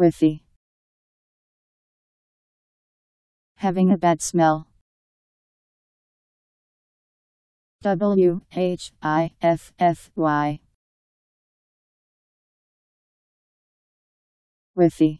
Withy. Having a bad smell. W H I F F Y. whiffy Withy.